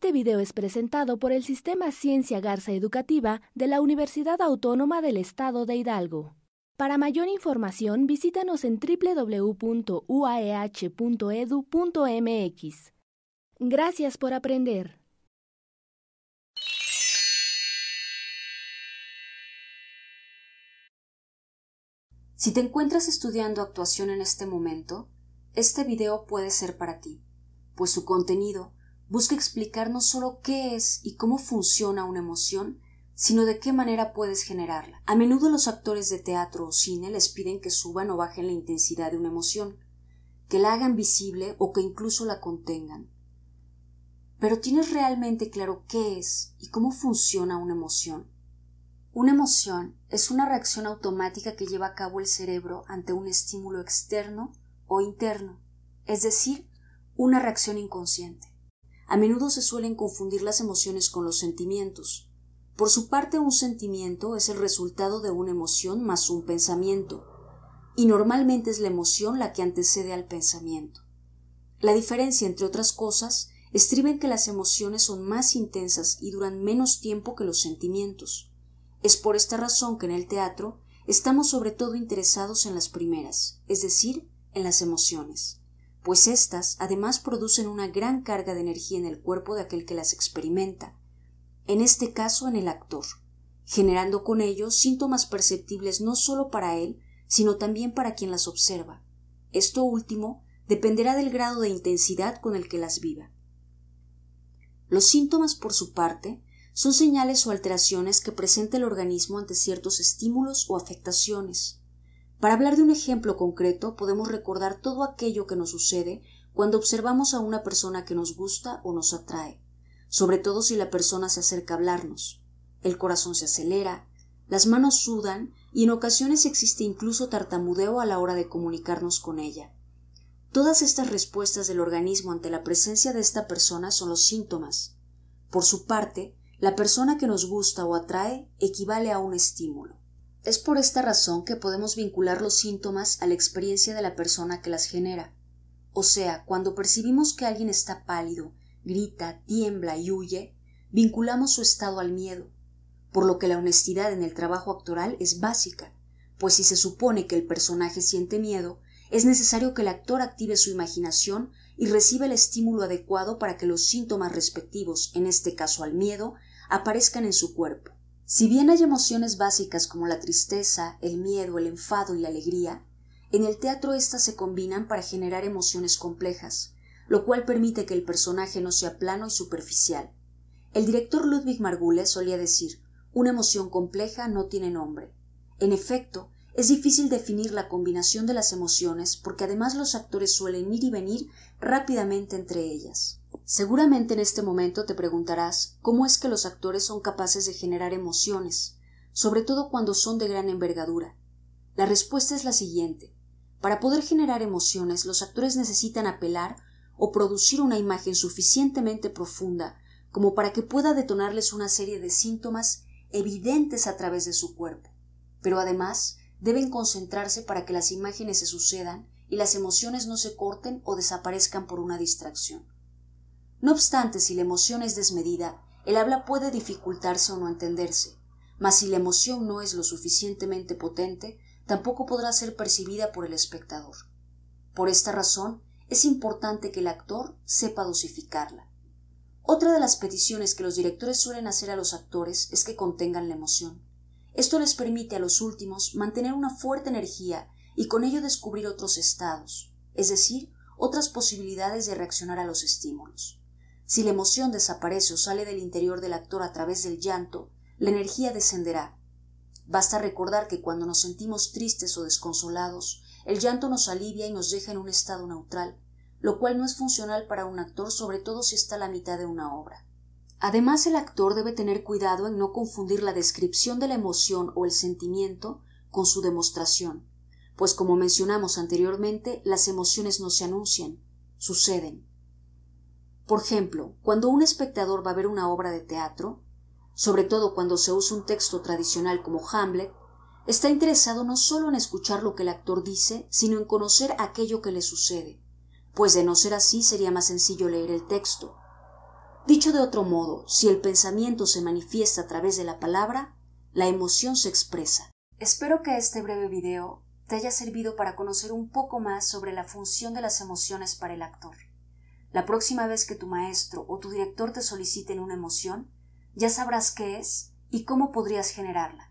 Este video es presentado por el Sistema Ciencia Garza Educativa de la Universidad Autónoma del Estado de Hidalgo. Para mayor información, visítanos en www.uaeh.edu.mx. E Gracias por aprender. Si te encuentras estudiando actuación en este momento, este video puede ser para ti, pues su contenido busca explicar no solo qué es y cómo funciona una emoción, sino de qué manera puedes generarla. A menudo los actores de teatro o cine les piden que suban o bajen la intensidad de una emoción, que la hagan visible o que incluso la contengan. Pero ¿tienes realmente claro qué es y cómo funciona una emoción? Una emoción es una reacción automática que lleva a cabo el cerebro ante un estímulo externo o interno, es decir, una reacción inconsciente. A menudo se suelen confundir las emociones con los sentimientos. Por su parte, un sentimiento es el resultado de una emoción más un pensamiento, y normalmente es la emoción la que antecede al pensamiento. La diferencia, entre otras cosas, estriba en que las emociones son más intensas y duran menos tiempo que los sentimientos. Es por esta razón que en el teatro estamos sobre todo interesados en las primeras, es decir, en las emociones pues éstas además producen una gran carga de energía en el cuerpo de aquel que las experimenta, en este caso en el actor, generando con ello síntomas perceptibles no solo para él, sino también para quien las observa. Esto último dependerá del grado de intensidad con el que las viva. Los síntomas, por su parte, son señales o alteraciones que presenta el organismo ante ciertos estímulos o afectaciones, para hablar de un ejemplo concreto, podemos recordar todo aquello que nos sucede cuando observamos a una persona que nos gusta o nos atrae, sobre todo si la persona se acerca a hablarnos. El corazón se acelera, las manos sudan y en ocasiones existe incluso tartamudeo a la hora de comunicarnos con ella. Todas estas respuestas del organismo ante la presencia de esta persona son los síntomas. Por su parte, la persona que nos gusta o atrae equivale a un estímulo. Es por esta razón que podemos vincular los síntomas a la experiencia de la persona que las genera. O sea, cuando percibimos que alguien está pálido, grita, tiembla y huye, vinculamos su estado al miedo, por lo que la honestidad en el trabajo actoral es básica, pues si se supone que el personaje siente miedo, es necesario que el actor active su imaginación y reciba el estímulo adecuado para que los síntomas respectivos, en este caso al miedo, aparezcan en su cuerpo. Si bien hay emociones básicas como la tristeza, el miedo, el enfado y la alegría, en el teatro éstas se combinan para generar emociones complejas, lo cual permite que el personaje no sea plano y superficial. El director Ludwig Margules solía decir, una emoción compleja no tiene nombre. En efecto, es difícil definir la combinación de las emociones porque además los actores suelen ir y venir rápidamente entre ellas. Seguramente en este momento te preguntarás cómo es que los actores son capaces de generar emociones, sobre todo cuando son de gran envergadura. La respuesta es la siguiente. Para poder generar emociones, los actores necesitan apelar o producir una imagen suficientemente profunda como para que pueda detonarles una serie de síntomas evidentes a través de su cuerpo. Pero además, deben concentrarse para que las imágenes se sucedan y las emociones no se corten o desaparezcan por una distracción. No obstante, si la emoción es desmedida, el habla puede dificultarse o no entenderse, mas si la emoción no es lo suficientemente potente, tampoco podrá ser percibida por el espectador. Por esta razón, es importante que el actor sepa dosificarla. Otra de las peticiones que los directores suelen hacer a los actores es que contengan la emoción. Esto les permite a los últimos mantener una fuerte energía y con ello descubrir otros estados, es decir, otras posibilidades de reaccionar a los estímulos. Si la emoción desaparece o sale del interior del actor a través del llanto, la energía descenderá. Basta recordar que cuando nos sentimos tristes o desconsolados, el llanto nos alivia y nos deja en un estado neutral, lo cual no es funcional para un actor, sobre todo si está a la mitad de una obra. Además, el actor debe tener cuidado en no confundir la descripción de la emoción o el sentimiento con su demostración, pues como mencionamos anteriormente, las emociones no se anuncian, suceden. Por ejemplo, cuando un espectador va a ver una obra de teatro, sobre todo cuando se usa un texto tradicional como Hamlet, está interesado no solo en escuchar lo que el actor dice, sino en conocer aquello que le sucede, pues de no ser así sería más sencillo leer el texto. Dicho de otro modo, si el pensamiento se manifiesta a través de la palabra, la emoción se expresa. Espero que este breve video te haya servido para conocer un poco más sobre la función de las emociones para el actor. La próxima vez que tu maestro o tu director te soliciten una emoción, ya sabrás qué es y cómo podrías generarla.